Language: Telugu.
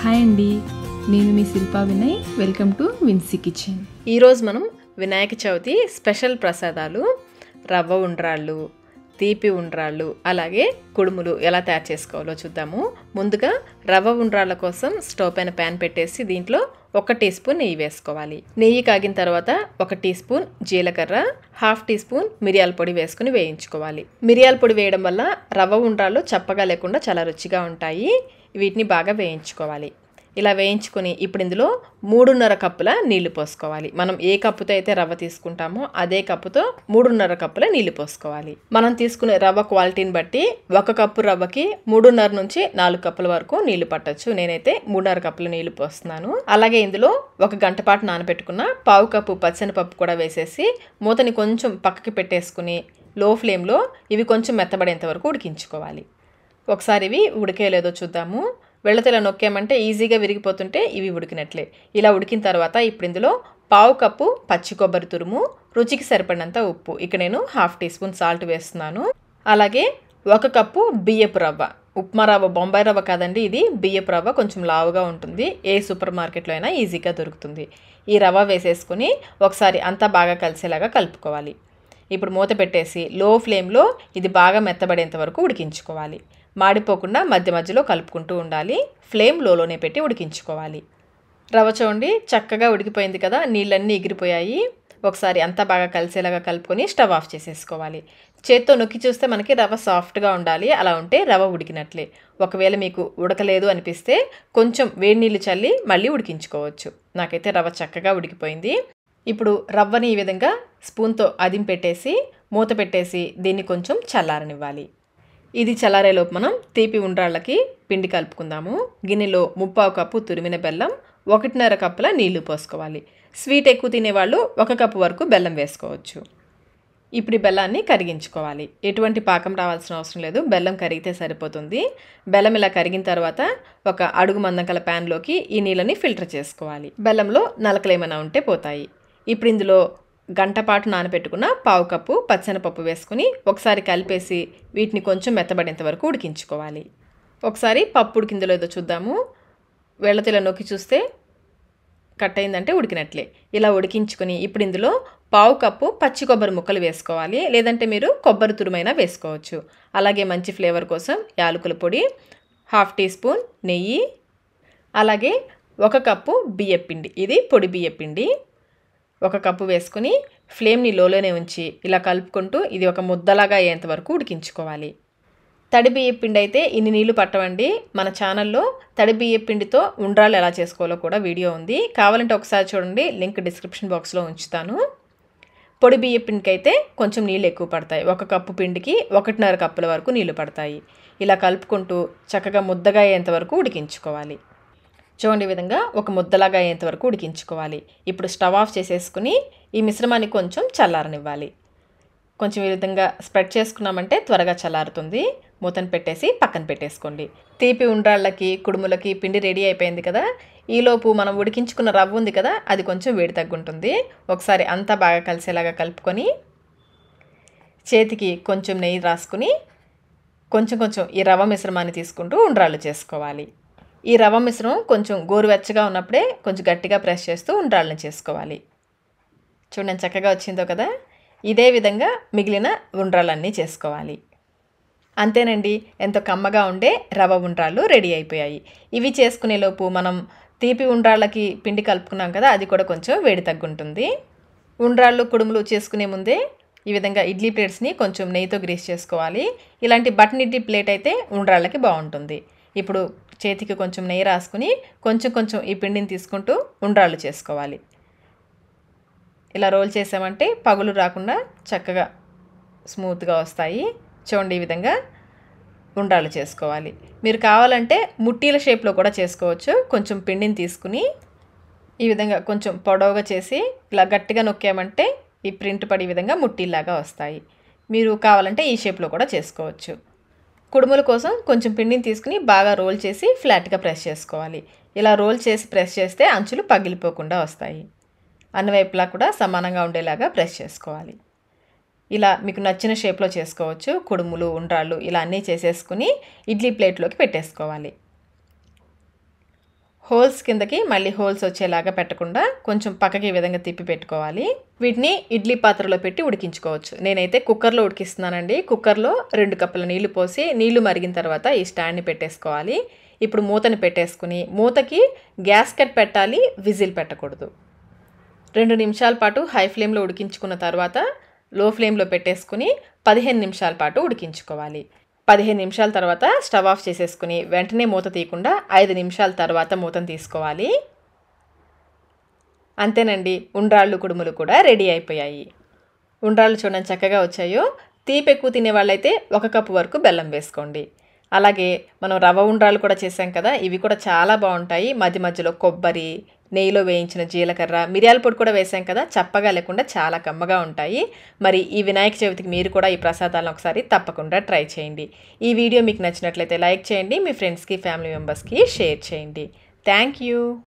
హాయ్ అండి నేను మీ Shilpa Vinay welcome to Vinsy kitchen ఈరోజు మనం వినాయక చవితి స్పెషల్ ప్రసాదాలు రవ్వ ఉండ్రాళ్ళు తీపి ఉండ్రాళ్ళు అలాగే కుడుములు ఎలా తయారు చేసుకోవాలో చూద్దాము ముందుగా రవ్వ ఉండ్రాళ్ళ కోసం స్టవ్ పైన ప్యాన్ పెట్టేసి దీంట్లో ఒక టీ స్పూన్ నెయ్యి వేసుకోవాలి నెయ్యి కాగిన తర్వాత ఒక టీ స్పూన్ జీలకర్ర హాఫ్ టీ స్పూన్ మిరియాల పొడి వేసుకుని వేయించుకోవాలి మిరియాల పొడి వేయడం వల్ల రవ్వ ఉండ్రాళ్ళు చప్పగా లేకుండా చాలా రుచిగా ఉంటాయి వీటిని బాగా వేయించుకోవాలి ఇలా వేయించుకొని ఇప్పుడు ఇందులో మూడున్నర కప్పుల నీళ్లు పోసుకోవాలి మనం ఏ కప్పుతో అయితే రవ్వ తీసుకుంటామో అదే కప్పుతో మూడున్నర కప్పుల నీళ్లు పోసుకోవాలి మనం తీసుకునే రవ్వ క్వాలిటీని బట్టి ఒక కప్పు రవ్వకి మూడున్నర నుంచి నాలుగు కప్పుల వరకు నీళ్లు పట్టచ్చు నేనైతే మూడున్నర కప్పుల నీళ్లు పోస్తున్నాను అలాగే ఇందులో ఒక గంట పాటు నానబెట్టుకున్న పావు కప్పు పచ్చనిపప్పు కూడా వేసేసి మూతని కొంచెం పక్కకి పెట్టేసుకుని లో ఫ్లేమ్లో ఇవి కొంచెం మెత్తబడేంత వరకు ఉడికించుకోవాలి ఒకసారి ఇవి ఉడికేలేదో చూద్దాము వెళ్ళతెల నొక్కేమంటే నొక్కామంటే ఈజీగా విరిగిపోతుంటే ఇవి ఉడికినట్లే ఇలా ఉడికిన తర్వాత ఇప్పుడు ఇందులో పావు కప్పు పచ్చి కొబ్బరి తురుము రుచికి సరిపడినంత ఉప్పు ఇక్కడ నేను హాఫ్ టీ స్పూన్ సాల్ట్ వేస్తున్నాను అలాగే ఒక కప్పు బియ్యపు రవ్వ ఉప్మా రవ్వ బొంబాయి రవ్వ కాదండి ఇది బియ్యపు రవ్వ కొంచెం లావుగా ఉంటుంది ఏ సూపర్ మార్కెట్లో అయినా ఈజీగా దొరుకుతుంది ఈ రవ్వ వేసేసుకుని ఒకసారి అంతా బాగా కలిసేలాగా కలుపుకోవాలి ఇప్పుడు మూత పెట్టేసి లో ఫ్లేమ్లో ఇది బాగా మెత్తబడేంత వరకు ఉడికించుకోవాలి మాడిపోకుండా మధ్య మధ్యలో కలుపుకుంటూ ఉండాలి ఫ్లేమ్ లోలోనే పెట్టి ఉడికించుకోవాలి రవ్వ చూడండి చక్కగా ఉడికిపోయింది కదా నీళ్ళన్నీ ఎగిరిపోయాయి ఒకసారి అంతా బాగా కలిసేలాగా కలుపుకొని స్టవ్ ఆఫ్ చేసేసుకోవాలి చేత్తో నొక్కి చూస్తే మనకి రవ్వ సాఫ్ట్గా ఉండాలి అలా ఉంటే రవ్వ ఉడికినట్లే ఒకవేళ మీకు ఉడకలేదు అనిపిస్తే కొంచెం వేడి నీళ్ళు చల్లి మళ్ళీ ఉడికించుకోవచ్చు నాకైతే రవ్వ చక్కగా ఉడికిపోయింది ఇప్పుడు రవ్వని ఈ విధంగా స్పూన్తో అదిం పెట్టేసి మూత పెట్టేసి దీన్ని కొంచెం చల్లారనివ్వాలి ఇది చల్లారేలోపు మనం తీపి ఉండ్రాళ్ళకి పిండి కలుపుకుందాము గిన్నెలో ముప్పావు కప్పు తురిమిన బెల్లం ఒకటిన్నర కప్పుల నీళ్లు పోసుకోవాలి స్వీట్ ఎక్కువ తినేవాళ్ళు ఒక కప్పు వరకు బెల్లం వేసుకోవచ్చు ఇప్పుడు బెల్లాన్ని కరిగించుకోవాలి ఎటువంటి పాకం రావాల్సిన అవసరం లేదు బెల్లం కరిగితే సరిపోతుంది బెల్లం ఇలా కరిగిన తర్వాత ఒక అడుగు మందం కల ప్యాన్లోకి ఈ నీళ్ళని ఫిల్టర్ చేసుకోవాలి బెల్లంలో నలకలు ఏమైనా ఉంటే పోతాయి ఇప్పుడు ఇందులో గంట పాటు నానబెట్టుకున్న పావు కప్పు పచ్చెనపప్పు వేసుకుని ఒకసారి కలిపేసి వీటిని కొంచెం మెత్తబడేంత వరకు ఉడికించుకోవాలి ఒకసారి పప్పు ఉడికిందలో ఏదో చూద్దాము వెళ్ళతో ఇలా నొక్కి చూస్తే కట్ అయిందంటే ఉడికినట్లే ఇలా ఉడికించుకొని ఇప్పుడు ఇందులో పావు కప్పు పచ్చి కొబ్బరి ముక్కలు వేసుకోవాలి లేదంటే మీరు కొబ్బరి తురుమైనా వేసుకోవచ్చు అలాగే మంచి ఫ్లేవర్ కోసం యాలకుల పొడి హాఫ్ టీ స్పూన్ నెయ్యి అలాగే ఒక కప్పు బియ్యపిండి ఇది పొడి బియ్యపిండి ఒక కప్పు వేసుకుని ఫ్లేమ్ని లోలోనే ఉంచి ఇలా కలుపుకుంటూ ఇది ఒక ముద్దలాగా అయ్యేంత వరకు ఉడికించుకోవాలి తడిబియ్య పిండి అయితే ఇన్ని నీళ్లు పట్టవండి మన ఛానల్లో తడిబియ్య పిండితో ఉండ్రాలు ఎలా చేసుకోవాలో కూడా వీడియో ఉంది కావాలంటే ఒకసారి చూడండి లింక్ డిస్క్రిప్షన్ బాక్స్లో ఉంచుతాను పొడి బియ్య పిండికి అయితే కొంచెం నీళ్ళు ఎక్కువ పడతాయి ఒక కప్పు పిండికి ఒకటిన్నర కప్పుల వరకు నీళ్లు పడతాయి ఇలా కలుపుకుంటూ చక్కగా ముద్దగా అయ్యేంత వరకు ఉడికించుకోవాలి చూడండి ఈ విధంగా ఒక ముద్దలాగా అయ్యేంత వరకు ఉడికించుకోవాలి ఇప్పుడు స్టవ్ ఆఫ్ చేసేసుకుని ఈ మిశ్రమాన్ని కొంచెం చల్లారనివ్వాలి కొంచెం ఈ విధంగా స్ప్రెడ్ చేసుకున్నామంటే త్వరగా చల్లారుతుంది మూతను పెట్టేసి పక్కన పెట్టేసుకోండి తీపి ఉండ్రాళ్ళకి కుడుములకి పిండి రెడీ అయిపోయింది కదా ఈలోపు మనం ఉడికించుకున్న రవ్వ ఉంది కదా అది కొంచెం వేడి తగ్గుంటుంది ఒకసారి అంతా బాగా కలిసేలాగా కలుపుకొని చేతికి కొంచెం నెయ్యి రాసుకుని కొంచెం కొంచెం ఈ రవ్వ మిశ్రమాన్ని తీసుకుంటూ ఉండ్రాళ్ళు చేసుకోవాలి ఈ రవ మిశ్రమం కొంచెం గోరువెచ్చగా ఉన్నప్పుడే కొంచెం గట్టిగా ప్రెస్ చేస్తూ ఉండ్రాళ్ళని చేసుకోవాలి చూడండి చక్కగా వచ్చిందో కదా ఇదే విధంగా మిగిలిన ఉండ్రాలన్నీ చేసుకోవాలి అంతేనండి ఎంతో కమ్మగా ఉండే రవ ఉండ్రాలు రెడీ అయిపోయాయి ఇవి చేసుకునేలోపు మనం తీపి ఉండ్రాళ్ళకి పిండి కలుపుకున్నాం కదా అది కూడా కొంచెం వేడి తగ్గుంటుంది ఉండ్రాళ్ళు కుడుములు చేసుకునే ముందే ఈ విధంగా ఇడ్లీ ప్లేట్స్ని కొంచెం నెయ్యితో గ్రీస్ చేసుకోవాలి ఇలాంటి బటన్ ఇడ్లీ ప్లేట్ అయితే ఉండ్రాళ్ళకి బాగుంటుంది ఇప్పుడు చేతికి కొంచెం నెయ్యి రాసుకుని కొంచెం కొంచెం ఈ పిండిని తీసుకుంటూ ఉండ్రాళ్ళు చేసుకోవాలి ఇలా రోల్ చేసామంటే పగులు రాకుండా చక్కగా స్మూత్గా వస్తాయి చూడండి ఈ విధంగా ఉండ్రాలు చేసుకోవాలి మీరు కావాలంటే ముట్టీల షేప్లో కూడా చేసుకోవచ్చు కొంచెం పిండిని తీసుకుని ఈ విధంగా కొంచెం పొడవుగా చేసి ఇలా గట్టిగా నొక్కామంటే ఈ ప్రింట్ పడే విధంగా ముట్టిలాగా వస్తాయి మీరు కావాలంటే ఈ షేప్లో కూడా చేసుకోవచ్చు కుడుముల కోసం కొంచెం పిండిని తీసుకుని బాగా రోల్ చేసి ఫ్లాట్గా ప్రెస్ చేసుకోవాలి ఇలా రోల్ చేసి ప్రెస్ చేస్తే అంచులు పగిలిపోకుండా వస్తాయి అన్నవైపులా కూడా సమానంగా ఉండేలాగా ప్రెస్ చేసుకోవాలి ఇలా మీకు నచ్చిన షేప్లో చేసుకోవచ్చు కుడుములు ఉండ్రాళ్ళు ఇలా అన్నీ చేసేసుకుని ఇడ్లీ ప్లేట్లోకి పెట్టేసుకోవాలి హోల్స్ కిందకి మళ్ళీ హోల్స్ వచ్చేలాగా పెట్టకుండా కొంచెం పక్కకి ఈ విధంగా తిప్పి పెట్టుకోవాలి వీటిని ఇడ్లీ పాత్రలో పెట్టి ఉడికించుకోవచ్చు నేనైతే కుక్కర్లో ఉడికిస్తున్నానండి కుక్కర్లో రెండు కప్పుల నీళ్లు పోసి నీళ్లు మరిగిన తర్వాత ఈ స్టాండ్ని పెట్టేసుకోవాలి ఇప్పుడు మూతని పెట్టేసుకుని మూతకి గ్యాస్ కట్ పెట్టాలి విజిల్ పెట్టకూడదు రెండు నిమిషాల పాటు హై ఫ్లేమ్లో ఉడికించుకున్న తర్వాత లో ఫ్లేమ్లో పెట్టేసుకుని పదిహేను నిమిషాల పాటు ఉడికించుకోవాలి పదిహేను నిమిషాల తర్వాత స్టవ్ ఆఫ్ చేసేసుకుని వెంటనే మూత తీయకుండా ఐదు నిమిషాల తర్వాత మూతను తీసుకోవాలి అంతేనండి ఉండ్రాళ్ళు కుడుములు కూడా రెడీ అయిపోయాయి ఉండ్రాళ్ళు చూడండి చక్కగా వచ్చాయో తీపి ఎక్కువ తినేవాళ్ళైతే ఒక కప్పు వరకు బెల్లం వేసుకోండి అలాగే మనం రవ్వ ఉండ్రాలు కూడా చేసాం కదా ఇవి కూడా చాలా బాగుంటాయి మధ్య మధ్యలో కొబ్బరి నెయ్యిలో వేయించిన జీలకర్ర మిరియాల పొడి కూడా వేసాం కదా చప్పగా లేకుండా చాలా కమ్మగా ఉంటాయి మరి ఈ వినాయక చవితికి మీరు కూడా ఈ ప్రసాదాలను ఒకసారి తప్పకుండా ట్రై చేయండి ఈ వీడియో మీకు నచ్చినట్లయితే లైక్ చేయండి మీ ఫ్రెండ్స్కి ఫ్యామిలీ మెంబర్స్కి షేర్ చేయండి థ్యాంక్ యూ